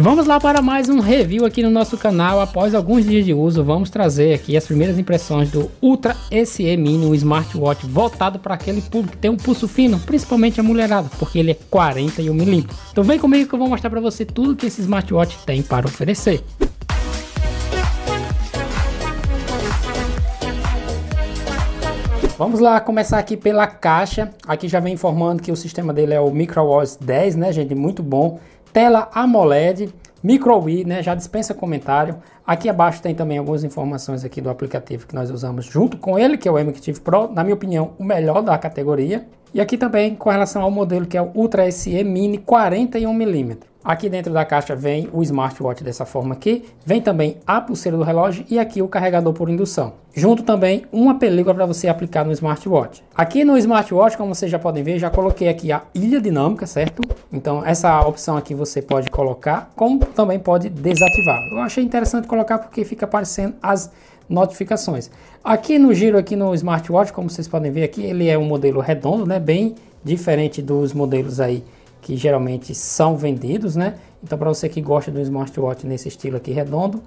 E vamos lá para mais um review aqui no nosso canal. Após alguns dias de uso, vamos trazer aqui as primeiras impressões do Ultra SE Mini, um smartwatch voltado para aquele público que tem um pulso fino, principalmente a mulherada, porque ele é 41 mm. Então vem comigo que eu vou mostrar para você tudo que esse smartwatch tem para oferecer. Vamos lá começar aqui pela caixa. Aqui já vem informando que o sistema dele é o MicroWatch 10, né, gente? Muito bom tela AMOLED, micro Wii, né, já dispensa comentário. Aqui abaixo tem também algumas informações aqui do aplicativo que nós usamos junto com ele, que é o MKTV Pro, na minha opinião, o melhor da categoria. E aqui também com relação ao modelo que é o Ultra SE Mini 41mm. Aqui dentro da caixa vem o smartwatch dessa forma aqui, vem também a pulseira do relógio e aqui o carregador por indução. Junto também uma película para você aplicar no smartwatch. Aqui no smartwatch, como vocês já podem ver, já coloquei aqui a ilha dinâmica, certo? Então essa opção aqui você pode colocar, como também pode desativar. Eu achei interessante colocar porque fica aparecendo as notificações. Aqui no giro aqui no smartwatch, como vocês podem ver aqui, ele é um modelo redondo, né? Bem diferente dos modelos aí que geralmente são vendidos, né? Então, para você que gosta do smartwatch nesse estilo aqui redondo,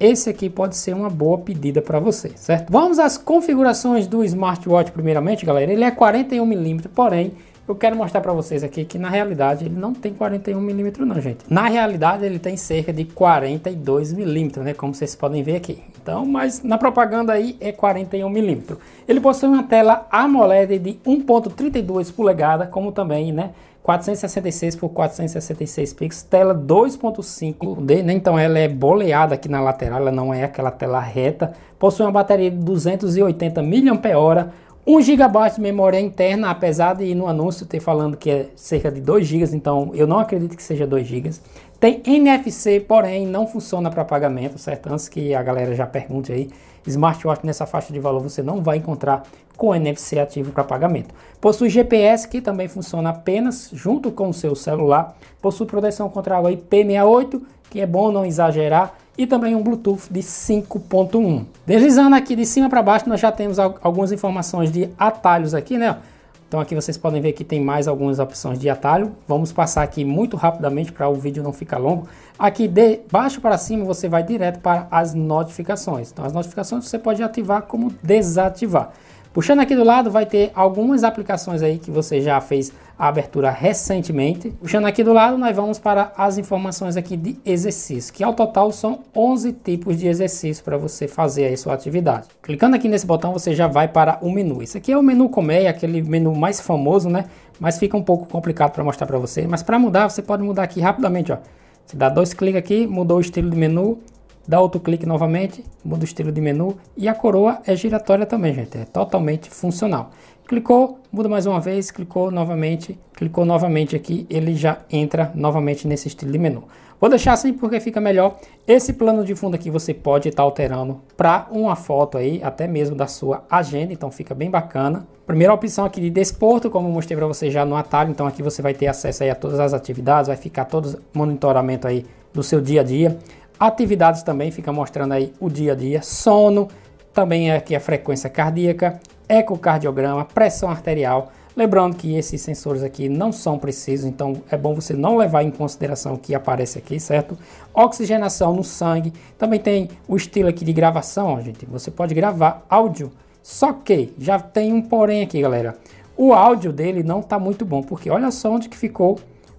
esse aqui pode ser uma boa pedida para você, certo? Vamos às configurações do smartwatch primeiramente, galera. Ele é 41 mm, porém eu quero mostrar para vocês aqui que na realidade ele não tem 41 milímetros não, gente. Na realidade ele tem cerca de 42 milímetros, né, como vocês podem ver aqui. Então, mas na propaganda aí é 41 milímetros. Ele possui uma tela AMOLED de 1.32 polegada, como também, né, 466 por 466 pixels, tela 2.5D, né? então ela é boleada aqui na lateral, ela não é aquela tela reta. Possui uma bateria de 280 mAh, 1 GB de memória interna, apesar de no anúncio ter falando que é cerca de 2 GB, então eu não acredito que seja 2 GB. Tem NFC, porém não funciona para pagamento, certo? Antes que a galera já pergunte aí, smartwatch nessa faixa de valor você não vai encontrar com NFC ativo para pagamento. Possui GPS que também funciona apenas junto com o seu celular. Possui proteção contra água IP68, que é bom não exagerar e também um Bluetooth de 5.1. Deslizando aqui de cima para baixo, nós já temos algumas informações de atalhos aqui, né? Então aqui vocês podem ver que tem mais algumas opções de atalho. Vamos passar aqui muito rapidamente para o vídeo não ficar longo. Aqui de baixo para cima você vai direto para as notificações. Então as notificações você pode ativar como desativar. Puxando aqui do lado, vai ter algumas aplicações aí que você já fez a abertura recentemente. Puxando aqui do lado, nós vamos para as informações aqui de exercício, que ao total são 11 tipos de exercício para você fazer aí sua atividade. Clicando aqui nesse botão, você já vai para o menu. Isso aqui é o menu colmeia, aquele menu mais famoso, né? Mas fica um pouco complicado para mostrar para você. Mas para mudar, você pode mudar aqui rapidamente, ó. Você dá dois cliques aqui, mudou o estilo de menu, dá outro clique novamente, muda o estilo de menu e a coroa é giratória também, gente, é totalmente funcional. Clicou, muda mais uma vez, clicou novamente, clicou novamente aqui, ele já entra novamente nesse estilo de menu. Vou deixar assim porque fica melhor. Esse plano de fundo aqui você pode estar tá alterando para uma foto aí, até mesmo da sua agenda, então fica bem bacana. Primeira opção aqui de desporto, como eu mostrei para você já no atalho, então aqui você vai ter acesso aí a todas as atividades, vai ficar todo monitoramento aí do seu dia a dia. Atividades também fica mostrando aí o dia a dia, sono, também é aqui a frequência cardíaca, ecocardiograma, pressão arterial. Lembrando que esses sensores aqui não são precisos, então é bom você não levar em consideração o que aparece aqui, certo? Oxigenação no sangue. Também tem o estilo aqui de gravação, ó, gente. Você pode gravar áudio, só que já tem um porém aqui, galera. O áudio dele não está muito bom, porque olha só onde que ficou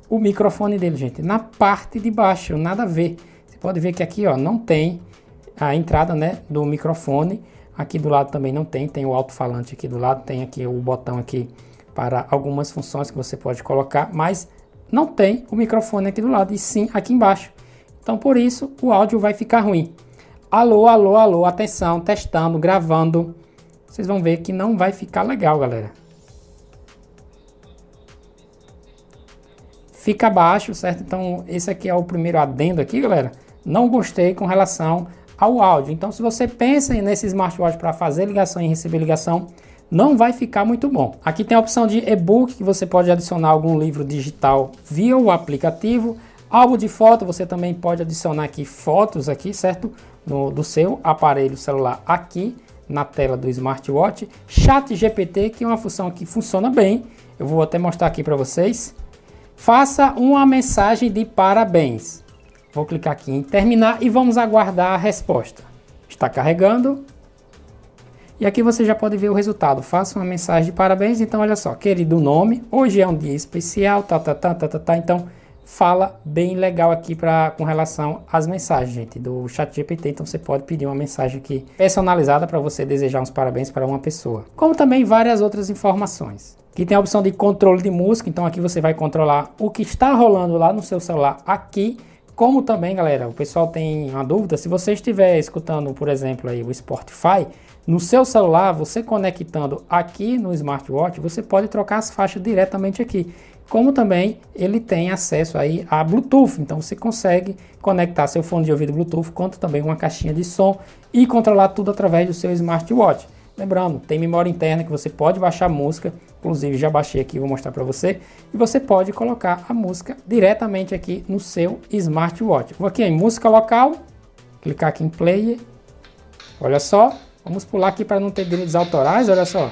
o microfone dele, gente. Na parte de baixo, nada a ver. Pode ver que aqui ó, não tem a entrada né, do microfone. Aqui do lado também não tem, tem o alto-falante aqui do lado, tem aqui o botão aqui para algumas funções que você pode colocar, mas não tem o microfone aqui do lado e sim aqui embaixo. Então por isso o áudio vai ficar ruim. Alô, alô, alô, atenção, testando, gravando. Vocês vão ver que não vai ficar legal, galera. Fica baixo, certo? Então esse aqui é o primeiro adendo aqui, galera não gostei com relação ao áudio. Então, se você pensa nesse smartwatch para fazer ligação e receber ligação, não vai ficar muito bom. Aqui tem a opção de e-book, que você pode adicionar algum livro digital via o aplicativo. Álbum de foto, você também pode adicionar aqui fotos aqui, certo? No, do seu aparelho celular aqui na tela do smartwatch. Chat GPT, que é uma função que funciona bem. Eu vou até mostrar aqui para vocês. Faça uma mensagem de parabéns. Vou clicar aqui em terminar e vamos aguardar a resposta. Está carregando. E aqui você já pode ver o resultado. Faça uma mensagem de parabéns. Então, olha só, querido nome, hoje é um dia especial, tá, tá, tá, tá, tá, tá. Então, fala bem legal aqui pra, com relação às mensagens, gente, do chat GPT. Então, você pode pedir uma mensagem aqui personalizada para você desejar uns parabéns para uma pessoa. Como também várias outras informações. Aqui tem a opção de controle de música, então aqui você vai controlar o que está rolando lá no seu celular aqui como também, galera, o pessoal tem uma dúvida, se você estiver escutando, por exemplo, aí o Spotify, no seu celular, você conectando aqui no smartwatch, você pode trocar as faixas diretamente aqui. Como também ele tem acesso aí a Bluetooth, então você consegue conectar seu fone de ouvido Bluetooth, quanto também uma caixinha de som e controlar tudo através do seu smartwatch. Lembrando, tem memória interna que você pode baixar a música, inclusive já baixei aqui, vou mostrar para você, e você pode colocar a música diretamente aqui no seu smartwatch. Vou aqui em música local, clicar aqui em player. Olha só, vamos pular aqui para não ter direitos autorais, olha só.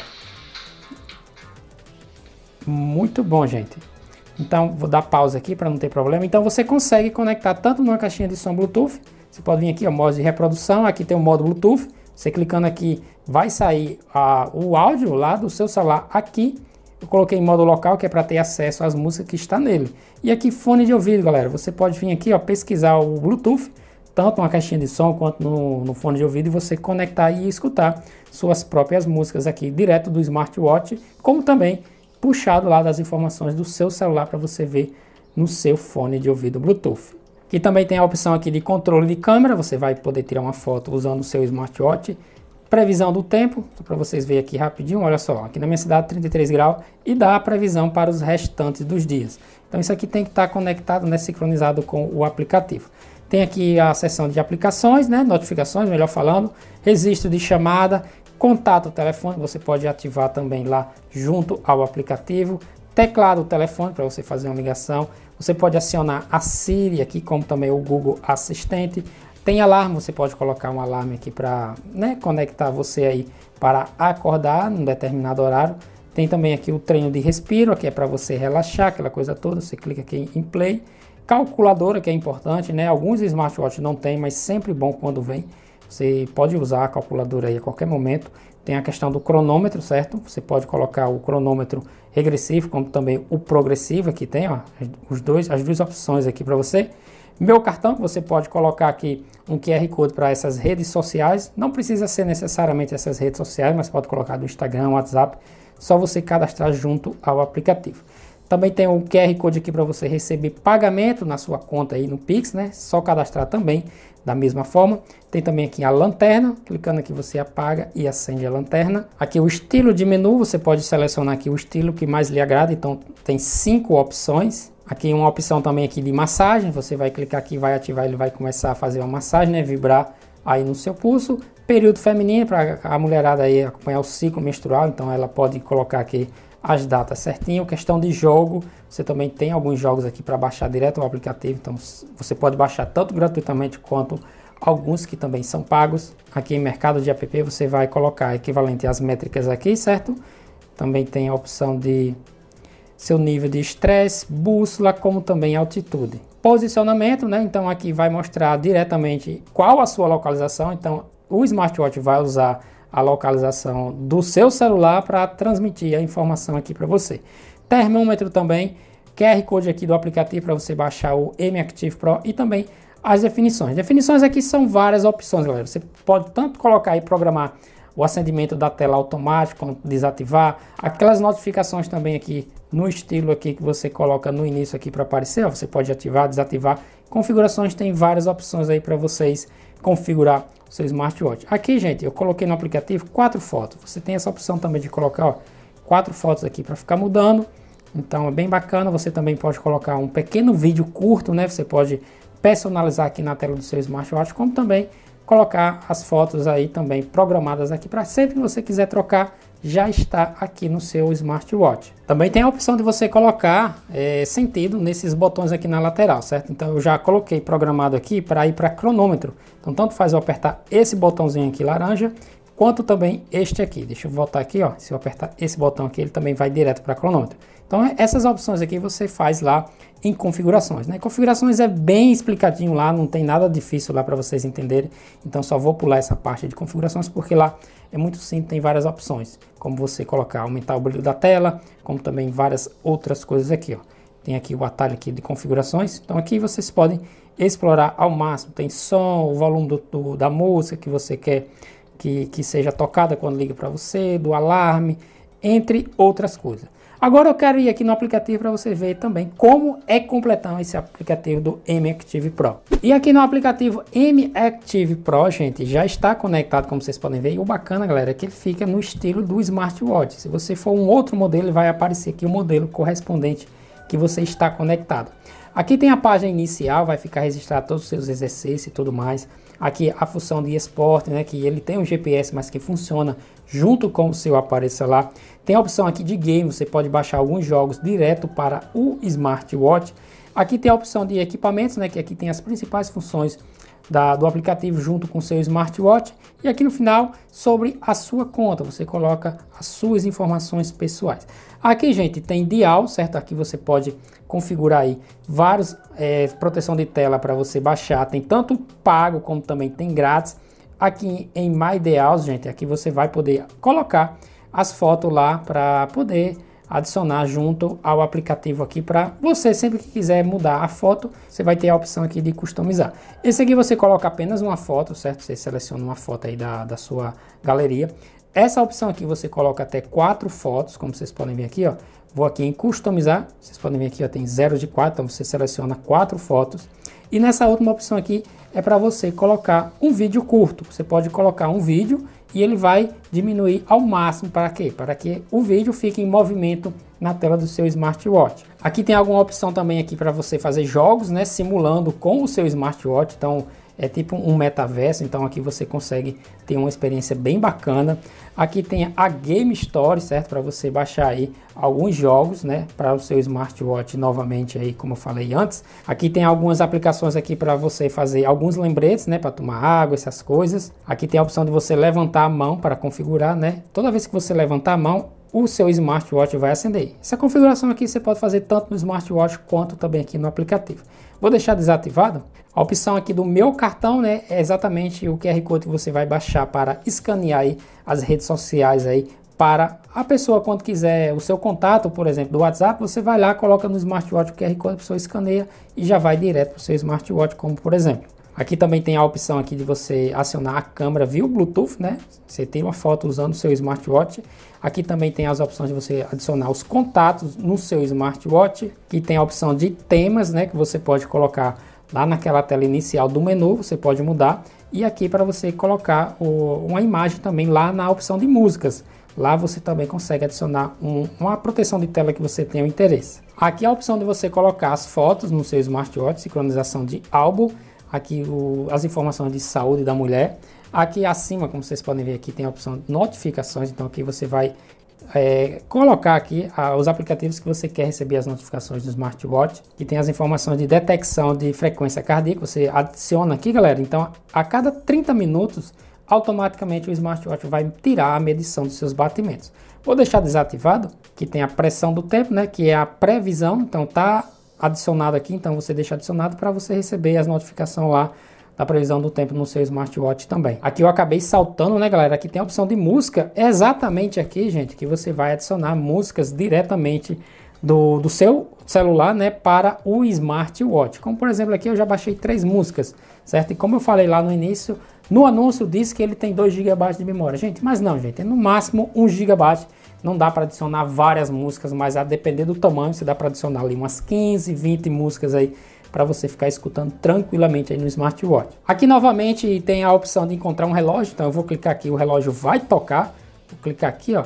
Muito bom, gente. Então, vou dar pausa aqui para não ter problema. Então, você consegue conectar tanto numa caixinha de som Bluetooth, você pode vir aqui, ó, modo de reprodução, aqui tem o modo Bluetooth, você clicando aqui, vai sair a, o áudio lá do seu celular aqui. Eu coloquei em modo local, que é para ter acesso às músicas que está nele. E aqui fone de ouvido, galera. Você pode vir aqui, ó, pesquisar o Bluetooth, tanto na caixinha de som quanto no, no fone de ouvido, e você conectar e escutar suas próprias músicas aqui direto do smartwatch, como também puxado lá das informações do seu celular para você ver no seu fone de ouvido Bluetooth que também tem a opção aqui de controle de câmera, você vai poder tirar uma foto usando o seu smartwatch. Previsão do tempo, para vocês verem aqui rapidinho, olha só, aqui na minha cidade 33 graus e dá a previsão para os restantes dos dias. Então isso aqui tem que estar tá conectado, né, sincronizado com o aplicativo. Tem aqui a seção de aplicações, né, notificações, melhor falando, registro de chamada, contato telefone, você pode ativar também lá junto ao aplicativo, Teclado, telefone para você fazer uma ligação. Você pode acionar a Siri aqui, como também o Google Assistente. Tem alarme, você pode colocar um alarme aqui para né, conectar você aí para acordar num determinado horário. Tem também aqui o treino de respiro, que é para você relaxar, aquela coisa toda. Você clica aqui em play. Calculadora, que é importante, né? Alguns smartwatches não tem, mas sempre bom quando vem. Você pode usar a calculadora aí a qualquer momento. Tem a questão do cronômetro, certo? Você pode colocar o cronômetro regressivo, como também o progressivo. Aqui tem ó, os dois, as duas opções aqui para você. Meu cartão, você pode colocar aqui um QR Code para essas redes sociais. Não precisa ser necessariamente essas redes sociais, mas pode colocar do Instagram, WhatsApp. Só você cadastrar junto ao aplicativo. Também tem um QR Code aqui para você receber pagamento na sua conta aí no Pix, né? Só cadastrar também da mesma forma. Tem também aqui a lanterna, clicando aqui você apaga e acende a lanterna. Aqui o estilo de menu, você pode selecionar aqui o estilo que mais lhe agrada, então tem cinco opções. Aqui uma opção também aqui de massagem, você vai clicar aqui, vai ativar, ele vai começar a fazer uma massagem, né? Vibrar aí no seu pulso. Período feminino para a mulherada aí acompanhar o ciclo menstrual, então ela pode colocar aqui as datas certinho. Questão de jogo, você também tem alguns jogos aqui para baixar direto no aplicativo, então você pode baixar tanto gratuitamente quanto alguns que também são pagos. Aqui em mercado de app você vai colocar equivalente às métricas aqui, certo? Também tem a opção de seu nível de estresse, bússola, como também altitude. Posicionamento, né? Então aqui vai mostrar diretamente qual a sua localização. Então o smartwatch vai usar a localização do seu celular para transmitir a informação aqui para você. Termômetro também, QR Code aqui do aplicativo para você baixar o M-Active Pro e também as definições. Definições aqui são várias opções, galera. Você pode tanto colocar e programar o acendimento da tela automático, quanto desativar, aquelas notificações também aqui no estilo aqui que você coloca no início aqui para aparecer, ó, você pode ativar, desativar. Configurações tem várias opções aí para vocês configurar o seu smartwatch. Aqui, gente, eu coloquei no aplicativo quatro fotos. Você tem essa opção também de colocar ó, quatro fotos aqui para ficar mudando. Então é bem bacana. Você também pode colocar um pequeno vídeo curto, né? Você pode personalizar aqui na tela do seu smartwatch, como também colocar as fotos aí também programadas aqui para sempre que você quiser trocar já está aqui no seu smartwatch. Também tem a opção de você colocar é, sentido nesses botões aqui na lateral, certo? Então eu já coloquei programado aqui para ir para cronômetro. Então tanto faz eu apertar esse botãozinho aqui laranja quanto também este aqui. Deixa eu voltar aqui, ó. Se eu apertar esse botão aqui, ele também vai direto para cronômetro. Então, é, essas opções aqui você faz lá em configurações, né? Configurações é bem explicadinho lá, não tem nada difícil lá para vocês entenderem. Então, só vou pular essa parte de configurações porque lá é muito simples, tem várias opções, como você colocar, aumentar o brilho da tela, como também várias outras coisas aqui, ó. Tem aqui o atalho aqui de configurações. Então, aqui vocês podem explorar ao máximo. Tem som, o volume do, do da música que você quer que, que seja tocada quando liga para você, do alarme, entre outras coisas. Agora eu quero ir aqui no aplicativo para você ver também como é completão esse aplicativo do M-Active Pro. E aqui no aplicativo M-Active Pro, gente, já está conectado, como vocês podem ver. E o bacana, galera, é que ele fica no estilo do smartwatch. Se você for um outro modelo, vai aparecer aqui o modelo correspondente que você está conectado. Aqui tem a página inicial, vai ficar registrado todos os seus exercícios e tudo mais. Aqui a função de esporte, né, que ele tem um GPS, mas que funciona junto com o seu aparelho celular. Tem a opção aqui de game, você pode baixar alguns jogos direto para o smartwatch. Aqui tem a opção de equipamentos, né, que aqui tem as principais funções da, do aplicativo junto com seu smartwatch e aqui no final sobre a sua conta, você coloca as suas informações pessoais. Aqui, gente, tem dial, certo? Aqui você pode configurar aí vários é, proteção de tela para você baixar, tem tanto pago como também tem grátis. Aqui em My Dials, gente, aqui você vai poder colocar as fotos lá para poder adicionar junto ao aplicativo aqui para você sempre que quiser mudar a foto, você vai ter a opção aqui de customizar. Esse aqui você coloca apenas uma foto, certo? Você seleciona uma foto aí da, da sua galeria. Essa opção aqui você coloca até quatro fotos, como vocês podem ver aqui, ó. Vou aqui em customizar, vocês podem ver aqui, ó, tem 0 de 4, então você seleciona quatro fotos e nessa última opção aqui é para você colocar um vídeo curto. Você pode colocar um vídeo e ele vai diminuir ao máximo para quê? Para que o vídeo fique em movimento na tela do seu smartwatch. Aqui tem alguma opção também aqui para você fazer jogos, né, simulando com o seu smartwatch. Então, é tipo um metaverso, então aqui você consegue ter uma experiência bem bacana. Aqui tem a Game Store, certo? Para você baixar aí alguns jogos, né? Para o seu smartwatch novamente aí, como eu falei antes. Aqui tem algumas aplicações aqui para você fazer alguns lembretes, né? Para tomar água, essas coisas. Aqui tem a opção de você levantar a mão para configurar, né? Toda vez que você levantar a mão, o seu smartwatch vai acender. Essa configuração aqui você pode fazer tanto no smartwatch quanto também aqui no aplicativo. Vou deixar desativado. A opção aqui do meu cartão, né, é exatamente o QR Code que você vai baixar para escanear aí as redes sociais aí para a pessoa quando quiser o seu contato, por exemplo, do WhatsApp, você vai lá, coloca no smartwatch o QR Code, a pessoa escaneia e já vai direto para o seu smartwatch, como por exemplo. Aqui também tem a opção aqui de você acionar a câmera via Bluetooth, né? Você tem uma foto usando o seu smartwatch. Aqui também tem as opções de você adicionar os contatos no seu smartwatch. Aqui tem a opção de temas, né? Que você pode colocar lá naquela tela inicial do menu, você pode mudar. E aqui para você colocar o, uma imagem também lá na opção de músicas. Lá você também consegue adicionar um, uma proteção de tela que você tenha o interesse. Aqui é a opção de você colocar as fotos no seu smartwatch, sincronização de álbum aqui o, as informações de saúde da mulher. Aqui acima, como vocês podem ver aqui, tem a opção notificações, então aqui você vai é, colocar aqui os aplicativos que você quer receber as notificações do smartwatch, que tem as informações de detecção de frequência cardíaca, você adiciona aqui, galera. Então, a cada 30 minutos, automaticamente o smartwatch vai tirar a medição dos seus batimentos. Vou deixar desativado, que tem a pressão do tempo, né, que é a previsão, então tá adicionado aqui, então você deixa adicionado para você receber as notificações lá da previsão do tempo no seu smartwatch também. Aqui eu acabei saltando, né, galera? Aqui tem a opção de música, exatamente aqui, gente, que você vai adicionar músicas diretamente do, do seu celular, né, para o smartwatch. Como por exemplo, aqui eu já baixei três músicas certo? E como eu falei lá no início, no anúncio diz que ele tem 2 GB de memória. Gente, mas não, gente, é no máximo 1 GB. Não dá para adicionar várias músicas, mas a depender do tamanho, você dá para adicionar ali umas 15, 20 músicas aí para você ficar escutando tranquilamente aí no smartwatch. Aqui novamente tem a opção de encontrar um relógio, então eu vou clicar aqui, o relógio vai tocar. Vou clicar aqui, ó,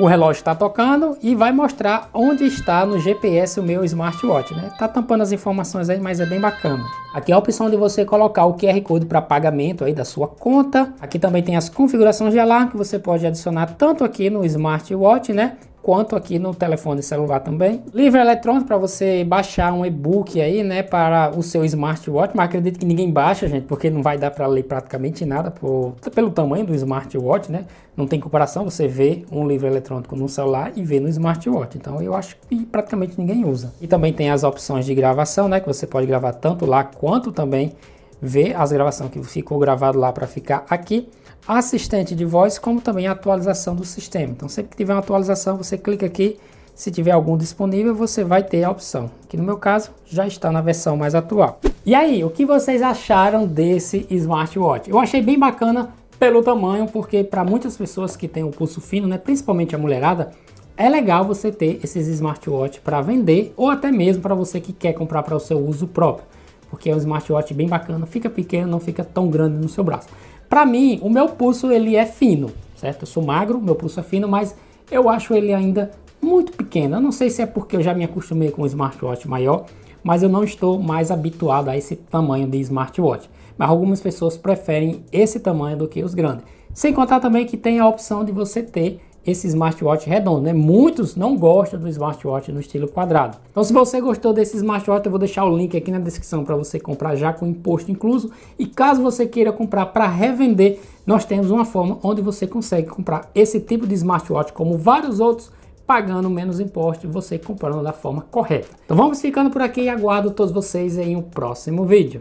o relógio está tocando e vai mostrar onde está no GPS o meu smartwatch, né? Tá tampando as informações aí, mas é bem bacana. Aqui é a opção de você colocar o QR Code para pagamento aí da sua conta. Aqui também tem as configurações de alarme que você pode adicionar tanto aqui no smartwatch, né? quanto aqui no telefone celular também. Livro eletrônico para você baixar um e-book aí, né, para o seu smartwatch, mas acredito que ninguém baixa, gente, porque não vai dar para ler praticamente nada por, pelo tamanho do smartwatch, né? Não tem comparação você vê um livro eletrônico no celular e vê no smartwatch. Então eu acho que praticamente ninguém usa. E também tem as opções de gravação, né, que você pode gravar tanto lá quanto também ver as gravações que ficou gravado lá para ficar aqui, assistente de voz, como também a atualização do sistema. Então, sempre que tiver uma atualização, você clica aqui. Se tiver algum disponível, você vai ter a opção, que no meu caso já está na versão mais atual. E aí, o que vocês acharam desse smartwatch? Eu achei bem bacana pelo tamanho, porque para muitas pessoas que têm o pulso fino, né, principalmente a mulherada, é legal você ter esses smartwatch para vender ou até mesmo para você que quer comprar para o seu uso próprio porque é um smartwatch bem bacana, fica pequeno, não fica tão grande no seu braço. Para mim, o meu pulso ele é fino, certo? Eu sou magro, meu pulso é fino, mas eu acho ele ainda muito pequeno. Eu não sei se é porque eu já me acostumei com um smartwatch maior, mas eu não estou mais habituado a esse tamanho de smartwatch. Mas algumas pessoas preferem esse tamanho do que os grandes. Sem contar também que tem a opção de você ter esse smartwatch redondo, né? Muitos não gostam do smartwatch no estilo quadrado. Então, se você gostou desse smartwatch, eu vou deixar o link aqui na descrição para você comprar já com imposto incluso. E caso você queira comprar para revender, nós temos uma forma onde você consegue comprar esse tipo de smartwatch, como vários outros, pagando menos imposto e você comprando da forma correta. Então, vamos ficando por aqui e aguardo todos vocês em um próximo vídeo.